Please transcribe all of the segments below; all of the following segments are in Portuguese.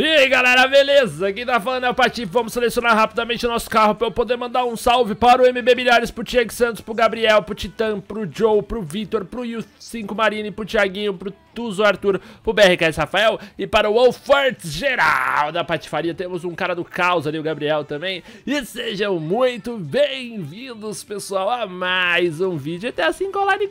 E aí galera, beleza? Quem tá falando é o Patife, vamos selecionar rapidamente o nosso carro pra eu poder mandar um salve para o MB Milhares, pro Tiago Santos, pro Gabriel, pro Titã, pro Joe, pro Vitor, pro Yu5 Marine, pro Tiaguinho, pro Tuzo Arthur, pro BRKS Rafael e para o Wolforts geral da patifaria. Temos um cara do caos ali, o Gabriel também. E sejam muito bem-vindos, pessoal, a mais um vídeo até assim com Online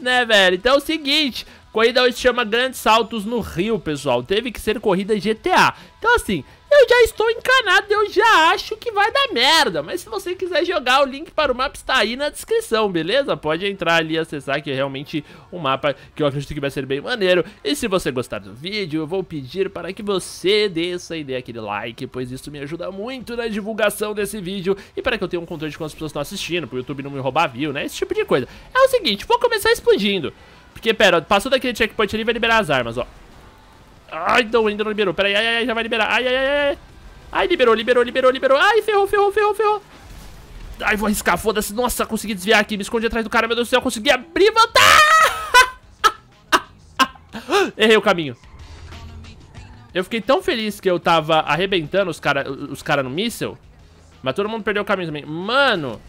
né, velho? Então é o seguinte... Corrida hoje chama Grandes Saltos no Rio, pessoal. Teve que ser corrida GTA. Então, assim, eu já estou encanado, eu já acho que vai dar merda. Mas se você quiser jogar, o link para o mapa está aí na descrição, beleza? Pode entrar ali e acessar, que é realmente um mapa que eu acredito que vai ser bem maneiro. E se você gostar do vídeo, eu vou pedir para que você dê essa ideia, aquele like, pois isso me ajuda muito na divulgação desse vídeo e para que eu tenha um controle de quantas pessoas estão assistindo, para o YouTube não me roubar view, né? Esse tipo de coisa. É o seguinte, vou começar explodindo. Porque, pera, passou daquele checkpoint ali vai liberar as armas, ó. Ai, não, ainda não liberou. Pera aí, ai, ai, já vai liberar. Ai, ai, ai, ai. Ai, liberou, liberou, liberou, liberou. Ai, ferrou, ferrou, ferrou, ferrou. Ai, vou arriscar, foda-se. Nossa, consegui desviar aqui. Me escondi atrás do cara, meu Deus do céu. Consegui abrir e voltar. Errei o caminho. Eu fiquei tão feliz que eu tava arrebentando os caras os cara no míssel. Mas todo mundo perdeu o caminho também. Mano,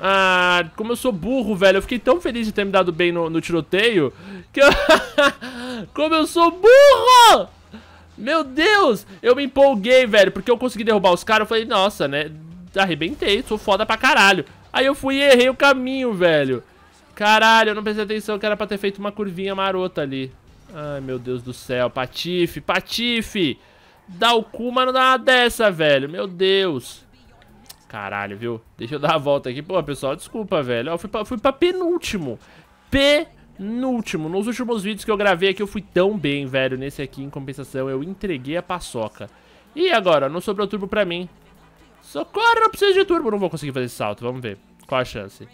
ah, como eu sou burro, velho. Eu fiquei tão feliz de ter me dado bem no, no tiroteio que eu... como eu sou burro! Meu Deus! Eu me empolguei, velho, porque eu consegui derrubar os caras. Eu falei, nossa, né? Arrebentei, sou foda pra caralho. Aí eu fui e errei o caminho, velho. Caralho, eu não prestei atenção que era pra ter feito uma curvinha marota ali. Ai, meu Deus do céu. Patife, Patife! Dá o cu, mas não dá uma dessa, velho. Meu Deus. Caralho, viu? Deixa eu dar a volta aqui. Pô, pessoal, desculpa, velho. Eu fui pra, fui pra penúltimo. Penúltimo. Nos últimos vídeos que eu gravei aqui, eu fui tão bem, velho. Nesse aqui, em compensação, eu entreguei a paçoca. E agora? Não sobrou turbo pra mim. Socorro, não preciso de turbo. Não vou conseguir fazer esse salto. Vamos ver. Qual a chance?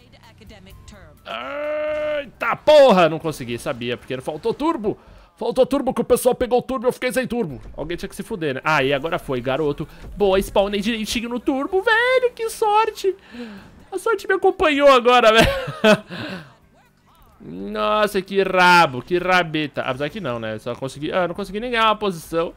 Eita porra! Não consegui, sabia, porque não faltou turbo. Faltou turbo que o pessoal pegou o turbo e eu fiquei sem turbo. Alguém tinha que se fuder, né? Ah, e agora foi, garoto. Boa, spawnei direitinho no turbo, velho. Que sorte. A sorte me acompanhou agora, velho. Nossa, que rabo, que rabeta. Apesar que não, né? Só consegui... Ah, não consegui nem ganhar uma posição.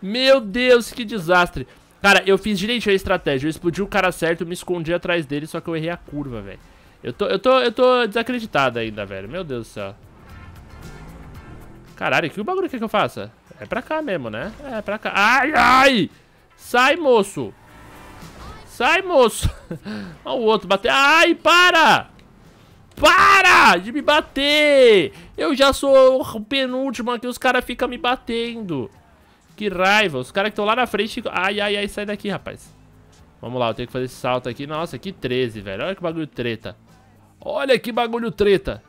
Meu Deus, que desastre. Cara, eu fiz direitinho a estratégia. Eu explodi o cara certo, me escondi atrás dele, só que eu errei a curva, velho. Eu tô, eu tô, eu tô desacreditado ainda, velho. Meu Deus do céu. Caralho, que o bagulho que, é que eu faça? É pra cá mesmo, né? É pra cá. Ai, ai! Sai, moço! Sai, moço! Olha o outro bater. Ai, para! Para de me bater! Eu já sou o penúltimo aqui, os caras ficam me batendo. Que raiva, os caras que estão lá na frente... Ai, ai, ai, sai daqui, rapaz. Vamos lá, eu tenho que fazer esse salto aqui. Nossa, que 13, velho. Olha que bagulho treta. Olha que bagulho treta.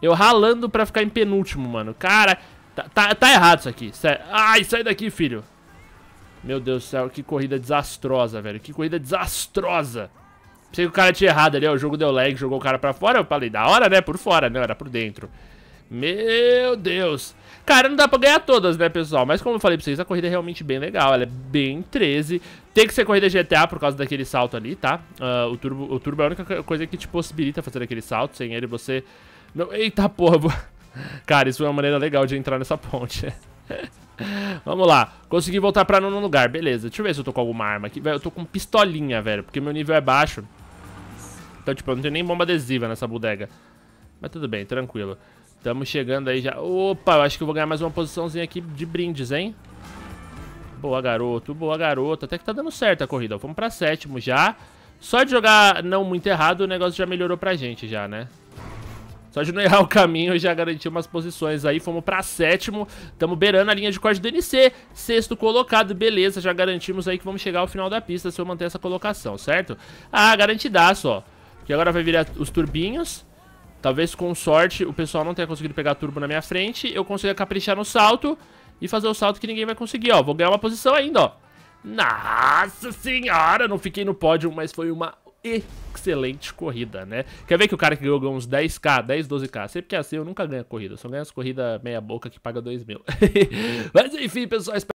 Eu ralando pra ficar em penúltimo, mano. Cara, tá, tá, tá errado isso aqui. Sério. Ai, sai daqui, filho. Meu Deus do céu, que corrida desastrosa, velho. Que corrida desastrosa. Pensei que o cara tinha errado ali, ó. O jogo deu lag, jogou o cara pra fora. Eu falei, da hora, né? Por fora, não, era por dentro. Meu Deus. Cara, não dá pra ganhar todas, né, pessoal? Mas como eu falei pra vocês, a corrida é realmente bem legal. Ela é bem 13. Tem que ser corrida GTA por causa daquele salto ali, tá? Uh, o, turbo, o turbo é a única coisa que te possibilita fazer aquele salto. Sem ele, você não, eita porra. Vou... Cara, isso é uma maneira legal de entrar nessa ponte. Vamos lá. Consegui voltar pra nono lugar. Beleza. Deixa eu ver se eu tô com alguma arma aqui. eu tô com pistolinha, velho. Porque meu nível é baixo. Então, tipo, eu não tenho nem bomba adesiva nessa bodega. Mas tudo bem, tranquilo. Tamo chegando aí já. Opa, eu acho que eu vou ganhar mais uma posiçãozinha aqui de brindes, hein? Boa, garoto. Boa, garoto. Até que tá dando certo a corrida. Vamos pra sétimo já. Só de jogar não muito errado, o negócio já melhorou pra gente já, né? Só de não errar o caminho e já garantir umas posições aí. Fomos pra sétimo. Tamo beirando a linha de corte do NC. Sexto colocado, beleza. Já garantimos aí que vamos chegar ao final da pista se eu manter essa colocação, certo? Ah, garantidaço, ó. Que agora vai virar os turbinhos. Talvez com sorte o pessoal não tenha conseguido pegar turbo na minha frente. Eu consiga caprichar no salto e fazer o salto que ninguém vai conseguir, ó. Vou ganhar uma posição ainda, ó. Nossa senhora, não fiquei no pódio, mas foi uma excelente corrida, né? Quer ver que o cara que ganhou, ganhou uns 10k, 10, 12k, sempre que é assim eu nunca ganho corrida, só ganho as corridas meia boca que paga 2 mil. Mas enfim, pessoal, espero